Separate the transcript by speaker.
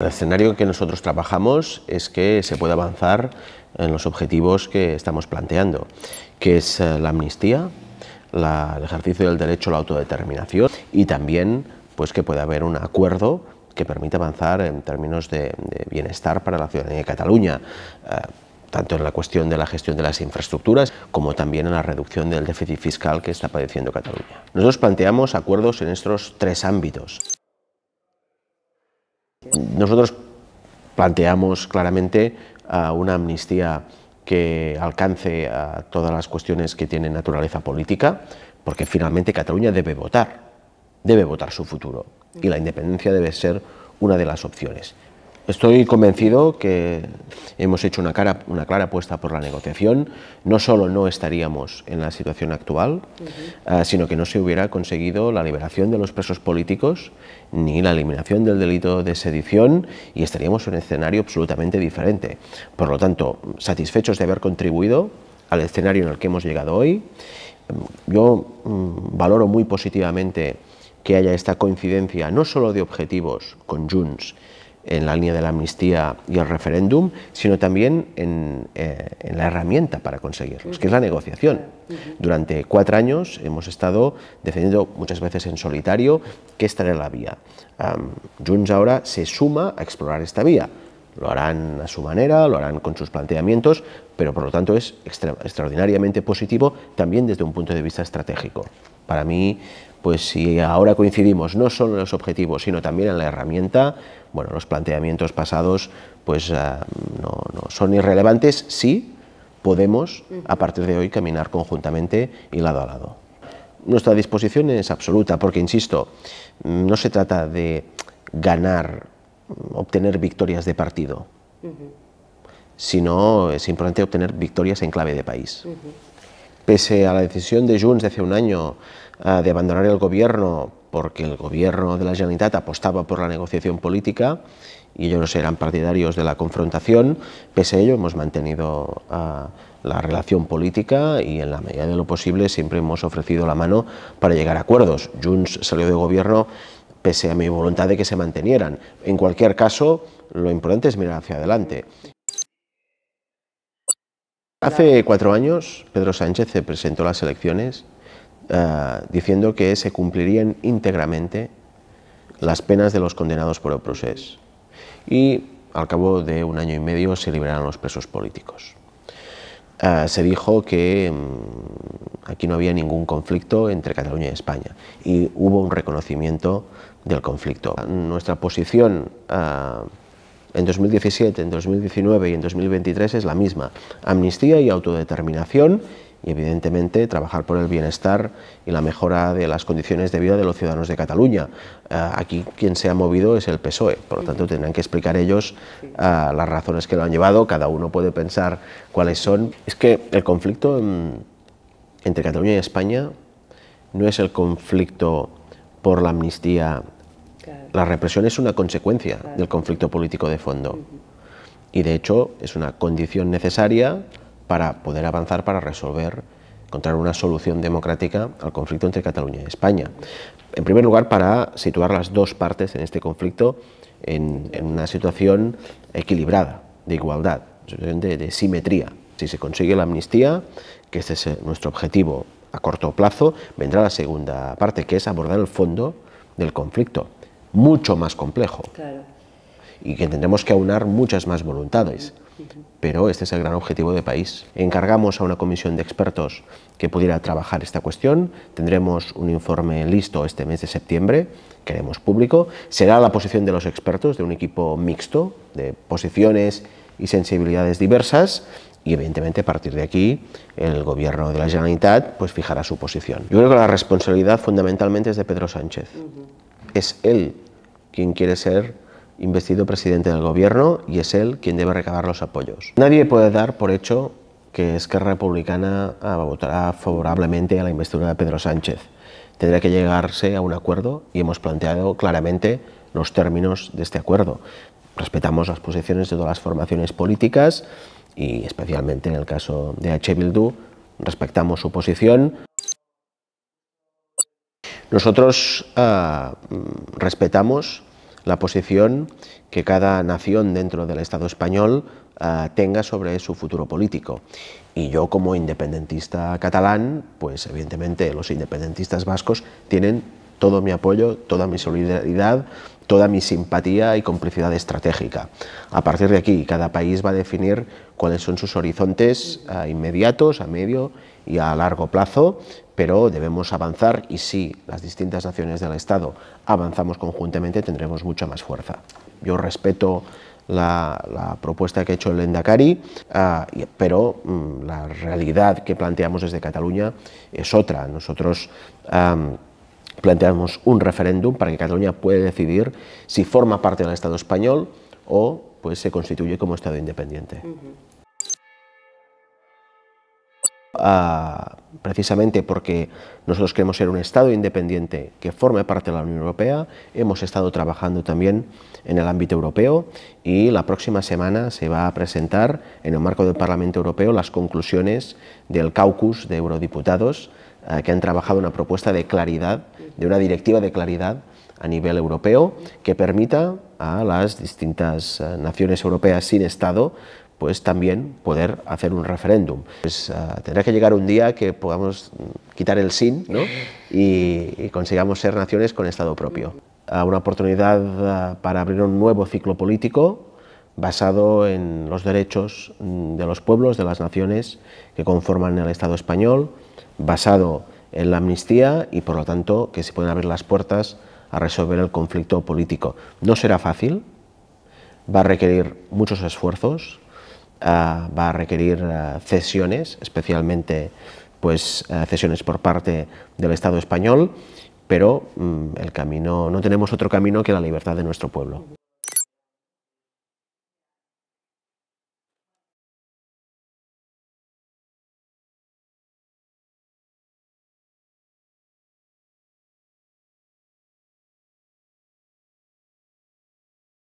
Speaker 1: El escenario que nosotros trabajamos es que se pueda avanzar en los objetivos que estamos planteando, que es eh, la amnistía, el ejercicio del derecho a la autodeterminación y también pues, que pueda haber un acuerdo que permita avanzar en términos de, bienestar para la ciudadanía de Cataluña. Eh, tanto en la cuestión de la gestión de las infraestructuras como también en la reducción del déficit fiscal que está padeciendo Cataluña. Nosotros planteamos acuerdos en estos tres ámbitos. Nosotros planteamos claramente eh, una amnistía que alcance a todas las cuestiones que tienen naturaleza política, porque finalmente Cataluña debe votar, debe votar su futuro, y la independencia debe ser una de las opciones. Estoy convencido que hemos hecho una, una clara apuesta por la negociación. No solo no estaríamos en la situación actual, ah, sino que no se hubiera conseguido la liberación de los presos políticos ni la eliminación del delito de sedición y estaríamos en un escenario absolutamente diferente. Por lo tanto, satisfechos de haber contribuido al escenario en el que hemos llegado hoy. Mm, yo mm, valoro muy positivamente que haya esta coincidencia no solo de objetivos con Junts, en la línea de la amnistía y el referéndum, sino también eh, en, la herramienta para conseguirlos, que es la negociación. Durante cuatro años hemos estado defendiendo muchas veces en solitario que esta era la vía. Um, ahora se suma a explorar esta vía. Lo harán a su manera, lo harán con sus planteamientos, pero por lo tanto es extraordinariamente positivo también desde un punto de vista estratégico. Para mí, pues si ahora coincidimos no solo en los objetivos, sino también en la herramienta, bueno, los planteamientos pasados pues ah, no, son irrelevantes si podemos, a partir de hoy, caminar conjuntamente y lado a lado. Nuestra disposición es absoluta, porque, insisto, no se trata de ganar, obtener victorias de partido, sino es importante obtener victorias en clave de país pese a la decisión de Junts de hace un año eh, de abandonar el gobierno porque el gobierno de la Generalitat apostaba por la negociación política y ellos eran partidarios de la confrontación, pese a ello hemos mantenido eh, la relación política y en la medida de lo posible siempre hemos ofrecido la mano para llegar a acuerdos. Junts salió de gobierno pese a mi voluntad de que se mantenieran. En cualquier caso, lo importante es mirar hacia adelante. Hace cuatro años, Pedro Sánchez se presentó a las elecciones eh, diciendo que se cumplirían íntegramente las penas de los condenados por el procés y al cabo de un año y medio se liberaron los presos políticos. Eh, se dijo que mm, aquí no había ningún conflicto entre Cataluña y España y hubo un reconocimiento del conflicto. Nuestra posición eh, en 2017, en 2019 y en 2023 es la misma, amnistía y autodeterminación y evidentemente trabajar por el bienestar y la mejora de las condiciones de vida de los ciudadanos de Cataluña. Eh, aquí quien se ha movido es el PSOE, por lo tanto tendrán que explicar ellos eh, las razones que lo han llevado, cada uno puede pensar cuáles son. Es que el conflicto entre Cataluña y España no es el conflicto por la amnistía la represión es una consecuencia del conflicto político de fondo y de hecho es una condición necesaria para poder avanzar para resolver, encontrar una solución democrática al conflicto entre Cataluña y España. En primer lugar, para situar las dos partes en este conflicto en, una situación equilibrada, de igualdad, de, de simetría. Si se consigue la amnistía, que este es eh, nuestro objetivo a corto plazo, vendrá la segunda parte, que es abordar el fondo del conflicto mucho más complejo. Y que tendremos que aunar muchas más voluntades. Pero este es el gran objetivo de país. Encargamos a una comisión de expertos que pudiera trabajar esta cuestión. Tendremos un informe listo este mes de septiembre, queremos público. Será la posición de los expertos, de un equipo mixto, de posiciones y sensibilidades diversas y evidentemente a partir de aquí el gobierno de la Generalitat pues fijará su posición. Yo creo que la responsabilidad fundamentalmente es de Pedro Sánchez es él quien quiere ser investido presidente del gobierno y es él quien debe recabar los apoyos. Nadie puede dar por hecho que Esquerra Republicana ah, votará ah, favorablemente a la investidura de Pedro Sánchez. Tendrá que llegarse a un acuerdo y hemos planteado claramente los términos de este acuerdo. Respetamos las posiciones de todas las formaciones políticas y especialmente en el caso de H. Bildu respetamos su posición nosotros ah, respetamos la posición que cada nación dentro del Estado español ah, tenga sobre su futuro político. Y yo como independentista catalán, pues evidentemente los independentistas vascos tienen todo mi apoyo, toda mi solidaridad, toda mi simpatía y complicidad estratégica. A partir de aquí, cada país va a definir cuáles son sus horizontes eh, inmediatos, a medio y a largo plazo, pero debemos avanzar y si las distintas naciones del Estado avanzamos conjuntamente tendremos mucha más fuerza. Yo respeto la, propuesta que ha hecho el Endacari, eh, pero mm, la realidad que planteamos desde Cataluña es otra. Nosotros eh, planteamos un referéndum para que Cataluña pueda decidir si forma parte del Estado español o pues se constituye como Estado independiente precisamente porque nosotros queremos ser un Estado independiente que forme parte de la Unión Europea. Hemos estado trabajando también en el ámbito europeo y la próxima semana se va a presentar en el marco del Parlamento Europeo las conclusiones del caucus de eurodiputados eh, que han trabajado una propuesta de claridad, de una directiva de claridad a nivel europeo que permita a las distintas eh, naciones europeas sin Estado pues también poder hacer un referéndum. Pues, eh, tendrá que llegar un día que podamos quitar el SIN y, consigamos ser naciones con Estado propio. una oportunidad eh, para abrir un nuevo ciclo político basado en los derechos mm, de los pueblos, de las naciones que conforman el Estado español, basado en la amnistía y por lo tanto que se pueden abrir las puertas a resolver el conflicto político. No será fácil, va a requerir muchos esfuerzos, va a requerir eh, cesiones, especialmente pues, eh, cesiones por parte del Estado español, pero mm, el camino, no tenemos otro camino que la libertad de nuestro pueblo.